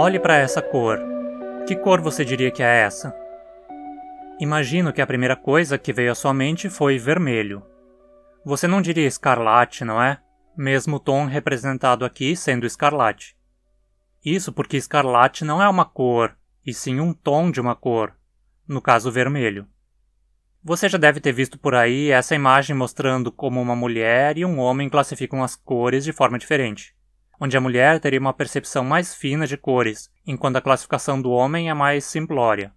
Olhe para essa cor. Que cor você diria que é essa? Imagino que a primeira coisa que veio à sua mente foi vermelho. Você não diria escarlate, não é? Mesmo o tom representado aqui sendo escarlate. Isso porque escarlate não é uma cor, e sim um tom de uma cor, no caso vermelho. Você já deve ter visto por aí essa imagem mostrando como uma mulher e um homem classificam as cores de forma diferente onde a mulher teria uma percepção mais fina de cores, enquanto a classificação do homem é mais simplória.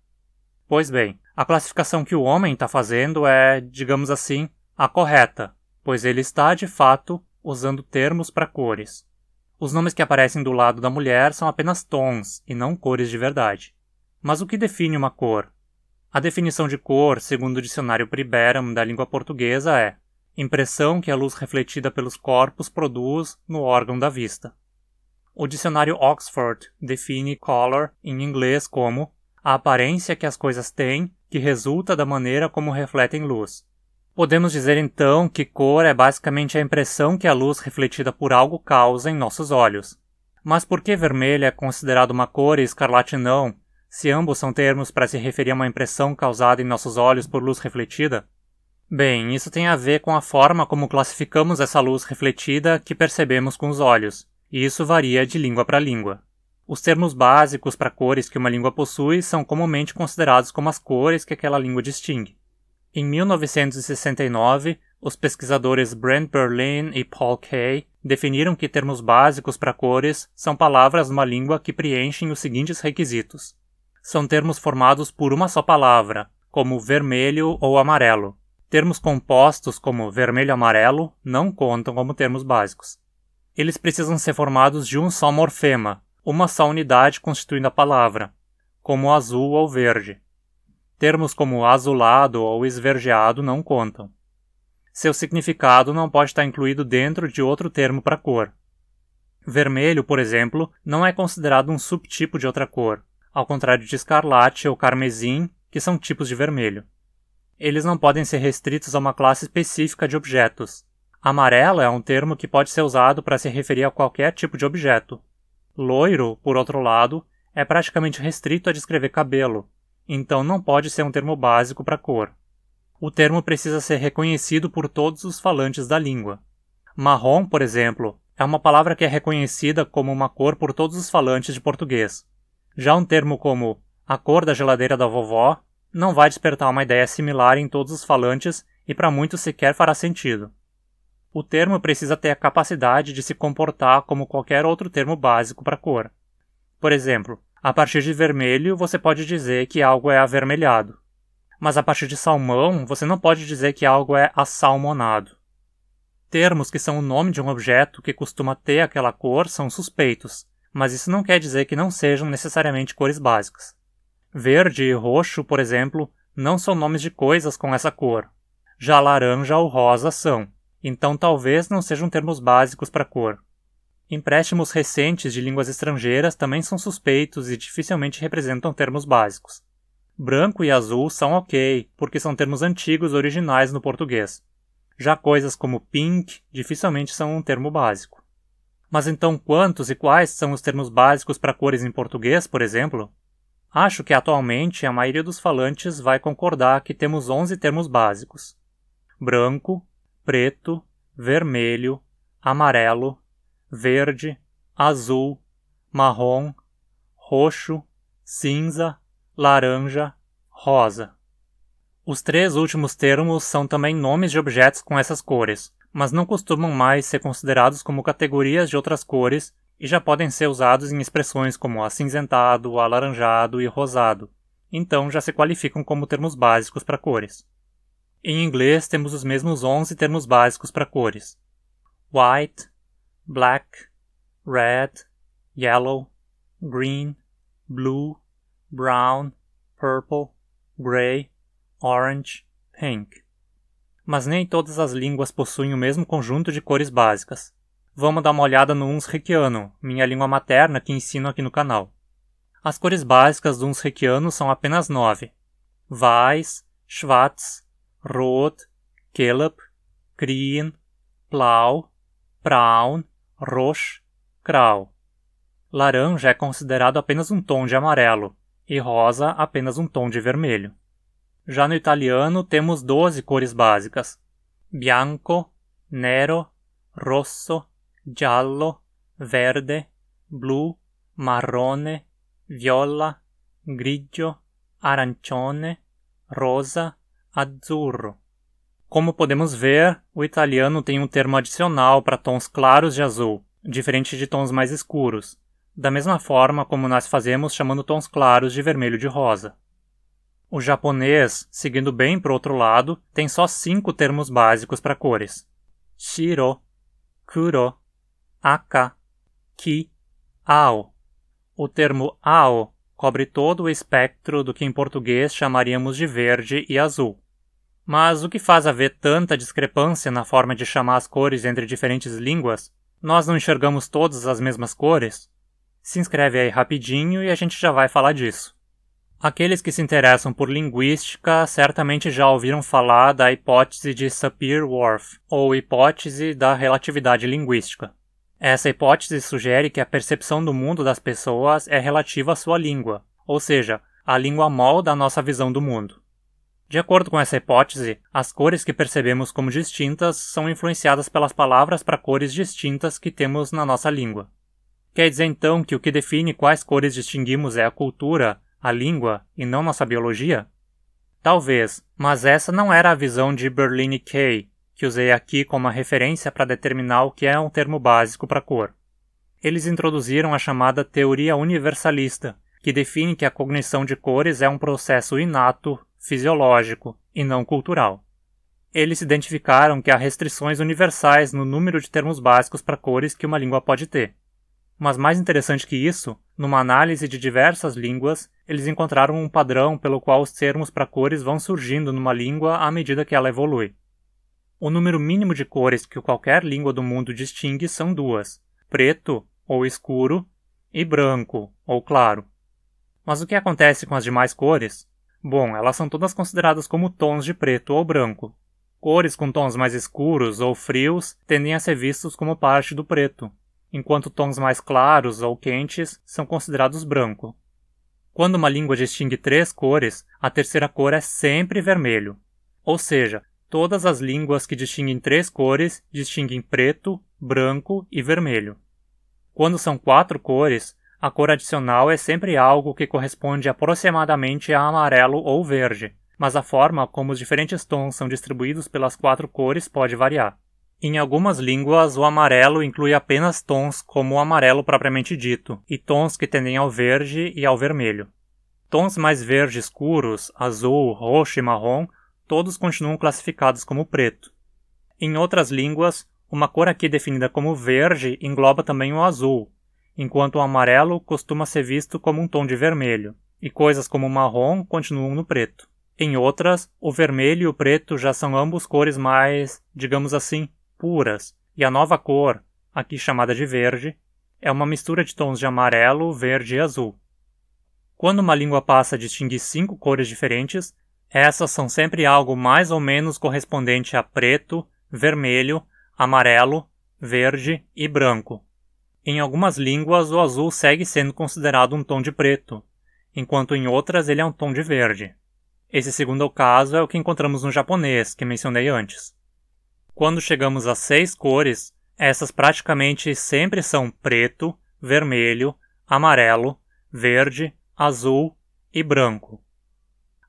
Pois bem, a classificação que o homem está fazendo é, digamos assim, a correta, pois ele está, de fato, usando termos para cores. Os nomes que aparecem do lado da mulher são apenas tons e não cores de verdade. Mas o que define uma cor? A definição de cor, segundo o dicionário Priberam da língua portuguesa, é impressão que a luz refletida pelos corpos produz no órgão da vista. O dicionário Oxford define color em inglês como a aparência que as coisas têm que resulta da maneira como refletem luz. Podemos dizer então que cor é basicamente a impressão que a luz refletida por algo causa em nossos olhos. Mas por que vermelho é considerado uma cor e escarlate não, se ambos são termos para se referir a uma impressão causada em nossos olhos por luz refletida? Bem, isso tem a ver com a forma como classificamos essa luz refletida que percebemos com os olhos, e isso varia de língua para língua. Os termos básicos para cores que uma língua possui são comumente considerados como as cores que aquela língua distingue. Em 1969, os pesquisadores Brent Berlin e Paul Kay definiram que termos básicos para cores são palavras numa língua que preenchem os seguintes requisitos. São termos formados por uma só palavra, como vermelho ou amarelo, Termos compostos como vermelho-amarelo não contam como termos básicos. Eles precisam ser formados de um só morfema, uma só unidade constituindo a palavra, como azul ou verde. Termos como azulado ou esverdeado não contam. Seu significado não pode estar incluído dentro de outro termo para cor. Vermelho, por exemplo, não é considerado um subtipo de outra cor, ao contrário de escarlate ou carmesim, que são tipos de vermelho eles não podem ser restritos a uma classe específica de objetos. Amarelo é um termo que pode ser usado para se referir a qualquer tipo de objeto. Loiro, por outro lado, é praticamente restrito a descrever cabelo, então não pode ser um termo básico para cor. O termo precisa ser reconhecido por todos os falantes da língua. Marrom, por exemplo, é uma palavra que é reconhecida como uma cor por todos os falantes de português. Já um termo como a cor da geladeira da vovó não vai despertar uma ideia similar em todos os falantes e para muitos sequer fará sentido. O termo precisa ter a capacidade de se comportar como qualquer outro termo básico para cor. Por exemplo, a partir de vermelho você pode dizer que algo é avermelhado, mas a partir de salmão você não pode dizer que algo é assalmonado. Termos que são o nome de um objeto que costuma ter aquela cor são suspeitos, mas isso não quer dizer que não sejam necessariamente cores básicas. Verde e roxo, por exemplo, não são nomes de coisas com essa cor. Já laranja ou rosa são, então talvez não sejam termos básicos para cor. Empréstimos recentes de línguas estrangeiras também são suspeitos e dificilmente representam termos básicos. Branco e azul são ok, porque são termos antigos originais no português. Já coisas como pink dificilmente são um termo básico. Mas então quantos e quais são os termos básicos para cores em português, por exemplo? Acho que atualmente a maioria dos falantes vai concordar que temos 11 termos básicos: branco, preto, vermelho, amarelo, verde, azul, marrom, roxo, cinza, laranja, rosa. Os três últimos termos são também nomes de objetos com essas cores, mas não costumam mais ser considerados como categorias de outras cores e já podem ser usados em expressões como acinzentado, alaranjado e rosado, então já se qualificam como termos básicos para cores. Em inglês, temos os mesmos 11 termos básicos para cores: white, black, red, yellow, green, blue, brown, purple, grey, orange, pink. Mas nem todas as línguas possuem o mesmo conjunto de cores básicas vamos dar uma olhada no Unsrekiano, minha língua materna que ensino aqui no canal. As cores básicas do Unsrekiano são apenas nove. Weiß, Schwarz, Rot, gelb, Green, Blau, Braun, Roche, Grau. Laranja é considerado apenas um tom de amarelo e rosa apenas um tom de vermelho. Já no italiano temos 12 cores básicas: bianco, nero, rosso, giallo, verde, blu, marrone, viola, grigio, arancione, rosa, azzurro. Como podemos ver, o italiano tem um termo adicional para tons claros de azul, diferente de tons mais escuros, da mesma forma como nós fazemos chamando tons claros de vermelho de rosa. O japonês, seguindo bem para o outro lado, tem só cinco termos básicos para cores: shiro, kuro, aka, ki, ao. O termo ao cobre todo o espectro do que em português chamaríamos de verde e azul. Mas o que faz haver tanta discrepância na forma de chamar as cores entre diferentes línguas? Nós não enxergamos todas as mesmas cores? Se inscreve aí rapidinho e a gente já vai falar disso. Aqueles que se interessam por linguística certamente já ouviram falar da hipótese de Sapir-Whorf, ou hipótese da relatividade linguística. Essa hipótese sugere que a percepção do mundo das pessoas é relativa à sua língua, ou seja, a língua molda a nossa visão do mundo. De acordo com essa hipótese, as cores que percebemos como distintas são influenciadas pelas palavras para cores distintas que temos na nossa língua. Quer dizer então que o que define quais cores distinguimos é a cultura, a língua e não nossa biologia? Talvez, mas essa não era a visão de Berlin e Kay, que usei aqui como referência para determinar o que é um termo básico para cor. Eles introduziram a chamada teoria universalista, que define que a cognição de cores é um processo inato, fisiológico e não cultural. Eles identificaram que há restrições universais no número de termos básicos para cores que uma língua pode ter. Mas mais interessante que isso, numa análise de diversas línguas, eles encontraram um padrão pelo qual os termos para cores vão surgindo numa língua à medida que ela evolui. O número mínimo de cores que qualquer língua do mundo distingue são duas: preto ou escuro e branco ou claro. Mas o que acontece com as demais cores? Bom, elas são todas consideradas como tons de preto ou branco. Cores com tons mais escuros ou frios tendem a ser vistos como parte do preto, enquanto tons mais claros ou quentes são considerados branco. Quando uma língua distingue três cores, a terceira cor é sempre vermelho. Ou seja, Todas as línguas que distinguem três cores distinguem preto, branco e vermelho. Quando são quatro cores, a cor adicional é sempre algo que corresponde aproximadamente a amarelo ou verde, mas a forma como os diferentes tons são distribuídos pelas quatro cores pode variar. Em algumas línguas, o amarelo inclui apenas tons como o amarelo propriamente dito, e tons que tendem ao verde e ao vermelho. Tons mais verdes, escuros, azul, roxo e marrom, todos continuam classificados como preto. Em outras línguas, uma cor aqui definida como verde engloba também o azul, enquanto o amarelo costuma ser visto como um tom de vermelho, e coisas como o marrom continuam no preto. Em outras, o vermelho e o preto já são ambos cores mais, digamos assim, puras, e a nova cor, aqui chamada de verde, é uma mistura de tons de amarelo, verde e azul. Quando uma língua passa a distinguir cinco cores diferentes, essas são sempre algo mais ou menos correspondente a preto, vermelho, amarelo, verde e branco. Em algumas línguas, o azul segue sendo considerado um tom de preto, enquanto em outras ele é um tom de verde. Esse segundo caso é o que encontramos no japonês, que mencionei antes. Quando chegamos a seis cores, essas praticamente sempre são preto, vermelho, amarelo, verde, azul e branco.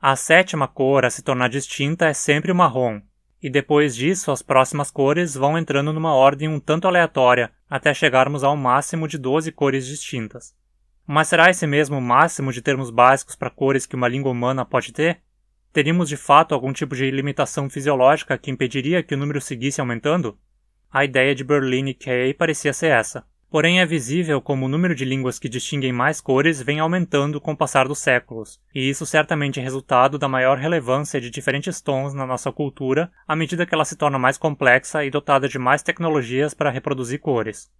A sétima cor a se tornar distinta é sempre o marrom, e depois disso as próximas cores vão entrando numa ordem um tanto aleatória, até chegarmos ao máximo de 12 cores distintas. Mas será esse mesmo máximo de termos básicos para cores que uma língua humana pode ter? Teríamos de fato algum tipo de limitação fisiológica que impediria que o número seguisse aumentando? A ideia de Berlin e Kay parecia ser essa. Porém, é visível como o número de línguas que distinguem mais cores vem aumentando com o passar dos séculos, e isso certamente é resultado da maior relevância de diferentes tons na nossa cultura à medida que ela se torna mais complexa e dotada de mais tecnologias para reproduzir cores.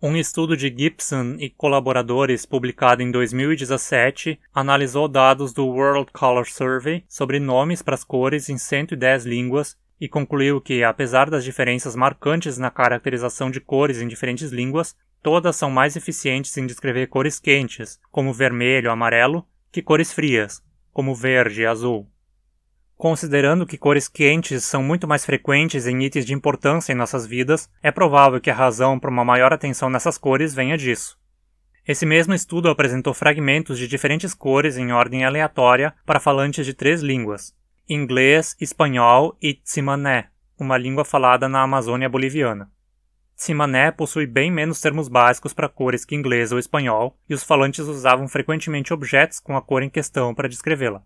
Um estudo de Gibson e colaboradores publicado em 2017 analisou dados do World Color Survey sobre nomes para as cores em 110 línguas e concluiu que, apesar das diferenças marcantes na caracterização de cores em diferentes línguas, Todas são mais eficientes em descrever cores quentes, como vermelho, amarelo, que cores frias, como verde e azul. Considerando que cores quentes são muito mais frequentes em itens de importância em nossas vidas, é provável que a razão para uma maior atenção nessas cores venha disso. Esse mesmo estudo apresentou fragmentos de diferentes cores em ordem aleatória para falantes de três línguas: inglês, espanhol e tsimané, uma língua falada na Amazônia boliviana. Simané possui bem menos termos básicos para cores que inglês ou espanhol, e os falantes usavam frequentemente objetos com a cor em questão para descrevê-la.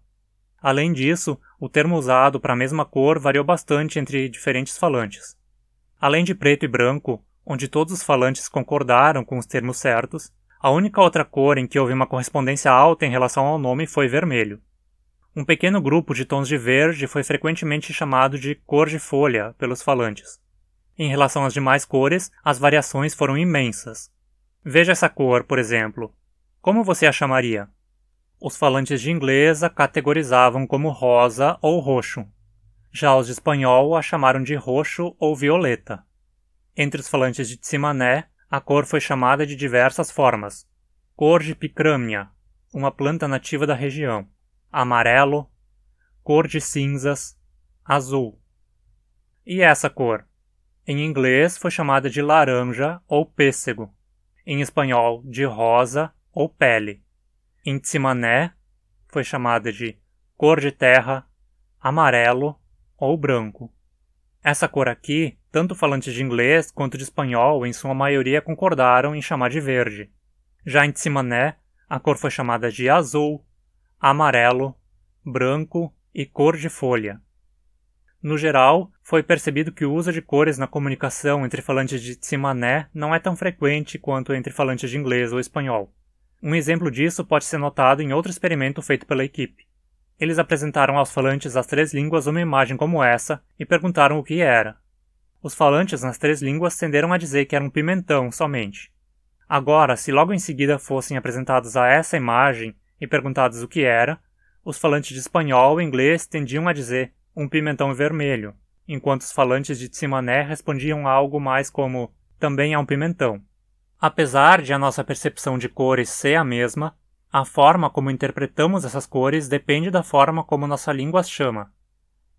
Além disso, o termo usado para a mesma cor variou bastante entre diferentes falantes. Além de preto e branco, onde todos os falantes concordaram com os termos certos, a única outra cor em que houve uma correspondência alta em relação ao nome foi vermelho. Um pequeno grupo de tons de verde foi frequentemente chamado de cor de folha pelos falantes. Em relação às demais cores, as variações foram imensas. Veja essa cor, por exemplo. Como você a chamaria? Os falantes de inglês a categorizavam como rosa ou roxo. Já os de espanhol a chamaram de roxo ou violeta. Entre os falantes de Tsimané, a cor foi chamada de diversas formas. Cor de picrâmia, uma planta nativa da região. Amarelo, cor de cinzas, azul. E essa cor? Em inglês foi chamada de laranja ou pêssego, em espanhol de rosa ou pele. Em Tsimané foi chamada de cor de terra, amarelo ou branco. Essa cor aqui, tanto falantes de inglês quanto de espanhol em sua maioria concordaram em chamar de verde. Já em Tsimané, a cor foi chamada de azul, amarelo, branco e cor de folha. No geral, foi percebido que o uso de cores na comunicação entre falantes de Tsimané não é tão frequente quanto entre falantes de inglês ou espanhol. Um exemplo disso pode ser notado em outro experimento feito pela equipe. Eles apresentaram aos falantes das três línguas uma imagem como essa e perguntaram o que era. Os falantes nas três línguas tenderam a dizer que era um pimentão somente. Agora, se logo em seguida fossem apresentados a essa imagem e perguntados o que era, os falantes de espanhol e inglês tendiam a dizer um pimentão vermelho, enquanto os falantes de Tsimané respondiam algo mais como também é um pimentão. Apesar de a nossa percepção de cores ser a mesma, a forma como interpretamos essas cores depende da forma como nossa língua as chama.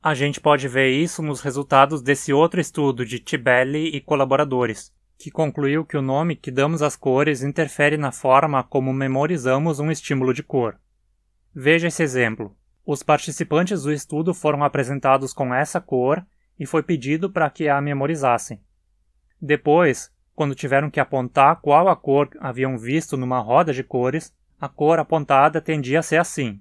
A gente pode ver isso nos resultados desse outro estudo de Tibelli e colaboradores, que concluiu que o nome que damos às cores interfere na forma como memorizamos um estímulo de cor. Veja esse exemplo. Os participantes do estudo foram apresentados com essa cor e foi pedido para que a memorizassem. Depois, quando tiveram que apontar qual a cor haviam visto numa roda de cores, a cor apontada tendia a ser assim.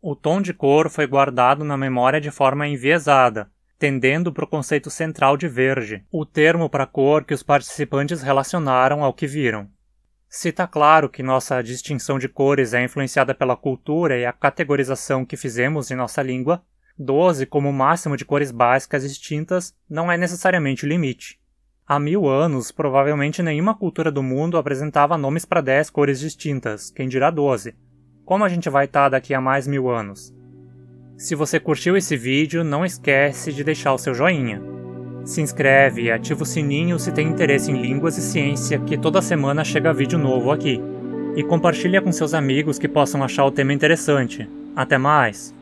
O tom de cor foi guardado na memória de forma enviesada, tendendo para o conceito central de verde, o termo para a cor que os participantes relacionaram ao que viram. Cita tá claro que nossa distinção de cores é influenciada pela cultura e a categorização que fizemos em nossa língua. 12 como máximo de cores básicas extintas não é necessariamente o limite. Há mil anos, provavelmente nenhuma cultura do mundo apresentava nomes para 10 cores distintas, quem dirá 12. Como a gente vai estar tá daqui a mais mil anos? Se você curtiu esse vídeo, não esquece de deixar o seu joinha. Se inscreve e ativa o sininho se tem interesse em línguas e ciência, que toda semana chega vídeo novo aqui. E compartilha com seus amigos que possam achar o tema interessante. Até mais!